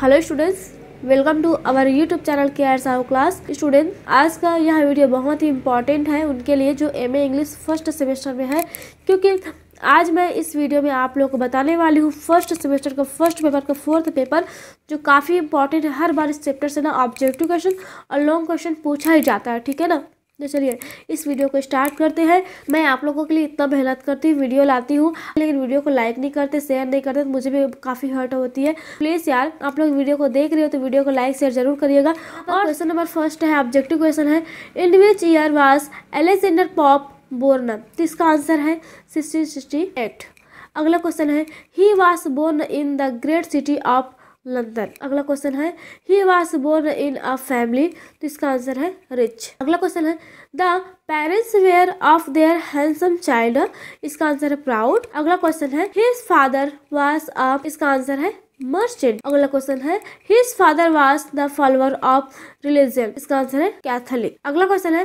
hello students welcome to our YouTube channel K R Sahu class student आज का यह video बहुत ही इंपॉर्टेंट है उनके लिए जो एम इंग्लिश फर्स्ट सेमेस्टर में है क्योंकि आज मैं इस वीडियो में आप लोगों को बताने वाली हूँ फर्स्ट सेमेस्टर का फर्स्ट पेपर का फोर्थ पेपर जो काफ़ी इंपॉर्टेंट है हर बार इस चैप्टर से ना ऑब्जेक्टिव क्वेश्चन और लॉन्ग क्वेश्चन पूछा ही जाता है ठीक है ना तो चलिए इस वीडियो को स्टार्ट करते हैं मैं आप लोगों के लिए इतना मेहनत करती हूँ वीडियो लाती हूँ लेकिन वीडियो को लाइक नहीं करते शेयर नहीं करते तो मुझे भी काफ़ी हर्ट होती है प्लीज़ यार आप लोग वीडियो को देख रहे हो तो वीडियो को लाइक शेयर जरूर करिएगा और क्वेश्चन नंबर फर्स्ट है ऑब्जेक्टिव क्वेश्चन है in which year was Alexander Pope born तो इसका आंसर है सिक्सटीन सिक्सटी एट अगला क्वेश्चन है he was born in the great city of London अगला क्वेश्चन है he was born in a family तो इसका आंसर है रिच अगला क्वेश्चन है the parents were of their handsome child इसका आंसर है प्राउड अगला क्वेश्चन है हिज फादर वॉज अप इसका आंसर है मर्चेंट अगला क्वेश्चन है his father was the follower of religion इसका आंसर है कैथोलिक अगला क्वेश्चन है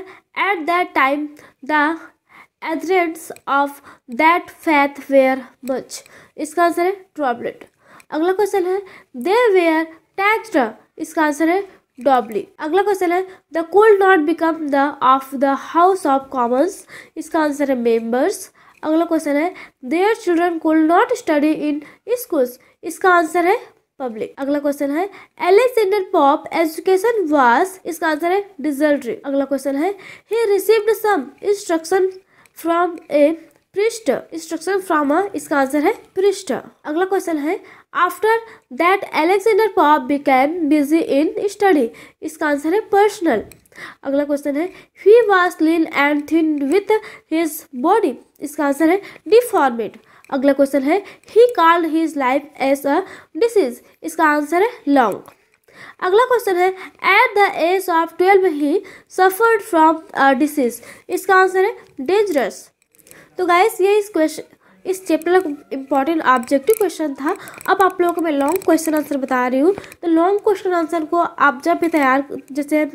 at that time the adherents of that faith were much इसका आंसर है ट्रॉबलेट अगला क्वेश्चन है दे वेयर टैक्सड इसका आंसर है डॉबली अगला क्वेश्चन है they could not become the of the House of Commons इसका आंसर है मेंबर्स अगला क्वेश्चन है देयर चिल्ड्रन कुल नॉट स्टडी इन स्कूल्स इसका आंसर है पब्लिक अगला क्वेश्चन है एलेक्सेंडर पॉप एजुकेशन वास इसका आंसर है डिजल्ट्री अगला क्वेश्चन है he received some instruction from a priest instruction from इसका आंसर है पृष्ठ अगला क्वेश्चन है after that Alexander Pope became busy in study इसका आंसर है पर्सनल अगला क्वेश्चन है he was lean and thin with his body इसका आंसर है डिफॉर्मेट अगला क्वेश्चन है he called his life as a disease इसका आंसर है लॉन्ग अगला क्वेश्चन है at the age of twelve he suffered from disease इसका आंसर है डेंजरस तो गाइस ये इस क्वेश्चन इस चैप्टर का इंपॉर्टेंट ऑब्जेक्टिव क्वेश्चन था अब आप लोगों को मैं लॉन्ग क्वेश्चन आंसर बता रही हूँ तो लॉन्ग क्वेश्चन आंसर को आप जब भी तैयार जैसे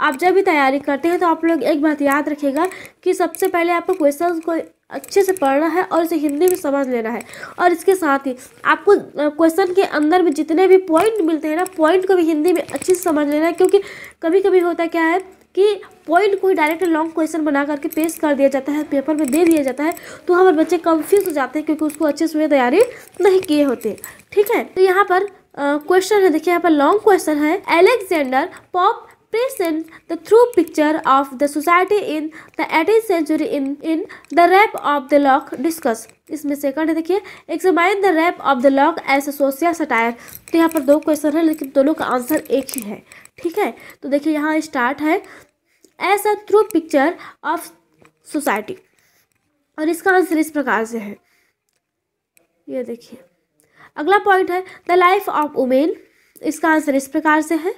आप जब भी तैयारी करते हैं तो आप लोग एक बात याद रखेगा कि सबसे पहले आपको क्वेश्चन को अच्छे से पढ़ना है और इसे हिंदी में समझ लेना है और इसके साथ ही आपको क्वेश्चन के अंदर में जितने भी पॉइंट मिलते हैं ना पॉइंट को भी हिंदी में अच्छे से समझ लेना है क्योंकि कभी कभी होता क्या है कि पॉइंट कोई डायरेक्ट लॉन्ग क्वेश्चन बना करके पेश कर दिया जाता है पेपर में दे दिया जाता है तो हमारे बच्चे कंफ्यूज हो जाते हैं क्योंकि उसको अच्छे से तैयारी नहीं किए होते ठीक है तो यहाँ पर क्वेश्चन है देखिए यहाँ पर लॉन्ग क्वेश्चन है Alexander Pope presents the true picture of the society in the eighteen century in in the Rape of the Lock discuss इसमें सेकंड है देखिए examine the Rape of the Lock as social satire तो यहाँ पर दो question है लेकिन दोनों का आंसर एक ही है ठीक है तो देखिए यहाँ स्टार्ट है as a true picture of society और इसका आंसर इस प्रकार से है ये देखिए अगला पॉइंट है द लाइफ ऑफ वुमेन इसका आंसर इस प्रकार से है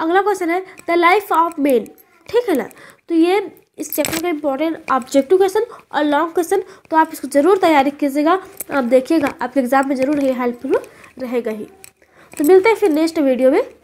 अगला क्वेश्चन है द लाइफ ऑफ मेन ठीक है ना तो ये इस चैप्टर का इंपॉर्टेंट ऑब्जेक्टिव क्वेश्चन और लॉन्ग क्वेश्चन तो आप इसको जरूर तैयारी कीजिएगा आप देखिएगा आपके एग्जाम में जरूर ये हेल्पफुल रहेगा ही तो मिलते हैं फिर नेक्स्ट वीडियो में